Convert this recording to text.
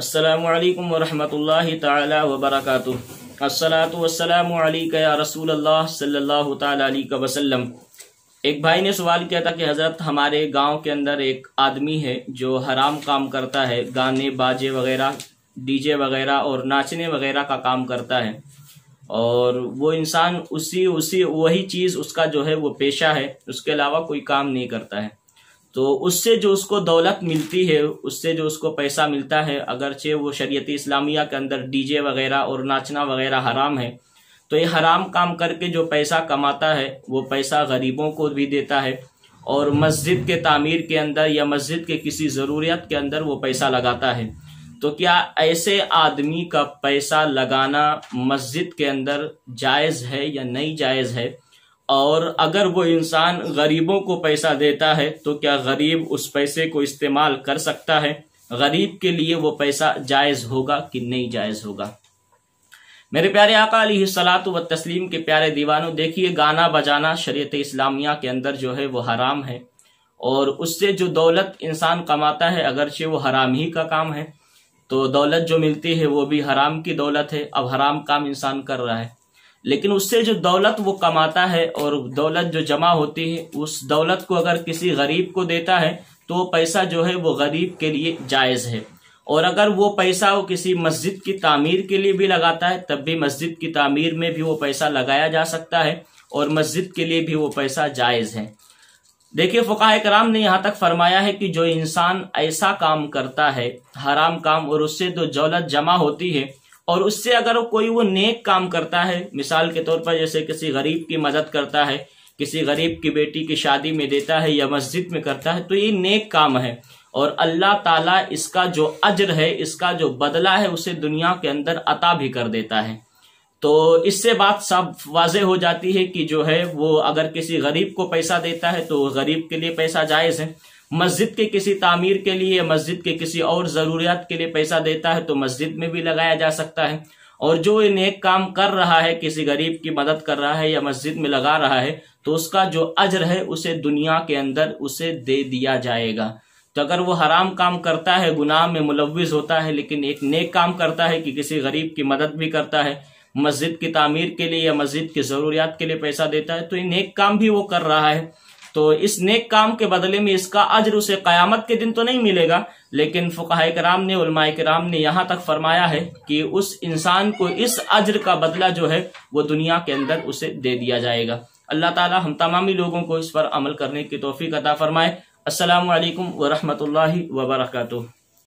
السلام علیکم ورحمۃ اللہ تعالی وبرکاتہ والسلام علیکہ یا رسول اللہ صلی اللہ تعالی علیہ وسلم ایک بھائی نے سوال کیا تھا کہ حضرت ہمارے گاؤں کے اندر ایک آدمی ہے جو حرام کام کرتا ہے گانے باجے وغیرہ ڈی جے وغیرہ اور ناچنے وغیرہ کا کام کرتا ہے اور وہ انسان اسی اسی وہی چیز اس کا جو ہے وہ پیشہ ہے اس کے علاوہ کوئی کام نہیں کرتا ہے تو اس سے جو اس کو دولت ملتی ہے اس سے جو اس کو پیسہ ملتا ہے اگرچہ وہ شریعت اسلامیہ کے اندر ڈی جے وغیرہ اور ناچنا وغیرہ حرام ہے تو یہ حرام کام کر کے جو پیسہ کماتا ہے وہ پیسہ غریبوں کو بھی دیتا ہے اور مسجد کے تعمیر کے اندر یا مسجد کے کسی ضروریت کے اندر وہ پیسہ لگاتا ہے تو کیا ایسے آدمی کا پیسہ لگانا مسجد کے اندر جائز ہے یا نہیں جائز ہے اور اگر وہ انسان غریبوں کو پیسہ دیتا ہے تو کیا غریب اس پیسے کو استعمال کر سکتا ہے غریب کے لیے وہ پیسہ جائز ہوگا کہ نہیں جائز ہوگا میرے پیارے آقا علیہ السلام و تسلیم کے پیارے دیوانوں دیکھیے گانا بجانا شریعت اسلامیہ کے اندر جو ہے وہ حرام ہے اور اس سے جو دولت انسان کماتا ہے اگرچہ وہ حرام ہی کا کام ہے تو دولت جو ملتی ہے وہ بھی حرام کی دولت ہے اب حرام کام انسان کر رہا ہے لیکن اس سے جو دولت وہ کماتا ہے اور دولت جو جمع ہوتی ہے اس دولت کو اگر کسی غریب کو دیتا ہے تو وہ پیسہ جو ہے وہ غریب کے لیے جائز ہے اور اگر وہ پیسہ وہ کسی مسجد کی تعمیر کے لیے بھی لگاتا ہے تب بھی مسجد کی تعمیر میں بھی وہ پیسہ لگایا جا سکتا ہے اور مسجد کے لیے بھی وہ پیسہ جائز ہے دیکھیے فقاہ کرام نے یہاں تک فرمایا ہے کہ جو انسان ایسا کام کرتا ہے حرام کام اور اس سے جو دولت جمع ہوتی ہے اور اس سے اگر کوئی وہ نیک کام کرتا ہے مثال کے طور پر جیسے کسی غریب کی مدد کرتا ہے کسی غریب کی بیٹی کی شادی میں دیتا ہے یا مسجد میں کرتا ہے تو یہ نیک کام ہے اور اللہ تعالیٰ اس کا جو عجر ہے اس کا جو بدلہ ہے اسے دنیا کے اندر عطا بھی کر دیتا ہے تو اس سے بات سب واضح ہو جاتی ہے کہ جو ہے وہ اگر کسی غریب کو پیسہ دیتا ہے تو غریب کے لیے پیسہ جائز ہے مسجد کے کسی تعمیر کے لیے مسجد کے کسی اور ضروریات کے لیے پیسہ دیتا ہے تو مسجد میں بھی لگایا جا سکتا ہے اور جو یہ نیک کام کر رہا ہے کسی غریب کی مدد کر رہا ہے یا مسجد میں لگا رہا ہے تو اس کا جو اجر ہے اسے دنیا کے اندر اسے دے دیا جائے گا تو اگر وہ حرام کام کرتا ہے گناہ میں ملوث ہوتا ہے لیکن ایک نیک کام کرتا ہے کہ کسی غریب کی مدد بھی کرتا ہے مسجد کی تعمیر کے لیے یا مسجد کی ضروریات کے لیے پیسہ دیتا ہے تو یہ نیک کام بھی وہ کر رہا ہے تو اس نیک کام کے بدلے میں اس کا عجر اسے قیامت کے دن تو نہیں ملے گا لیکن فقہ کرام نے علماء کرام نے یہاں تک فرمایا ہے کہ اس انسان کو اس عجر کا بدلہ جو ہے وہ دنیا کے اندر اسے دے دیا جائے گا اللہ تعالی ہم تمامی لوگوں کو اس پر عمل کرنے کی توفیق عطا فرمائے السلام علیکم ورحمۃ اللہ وبرکاتہ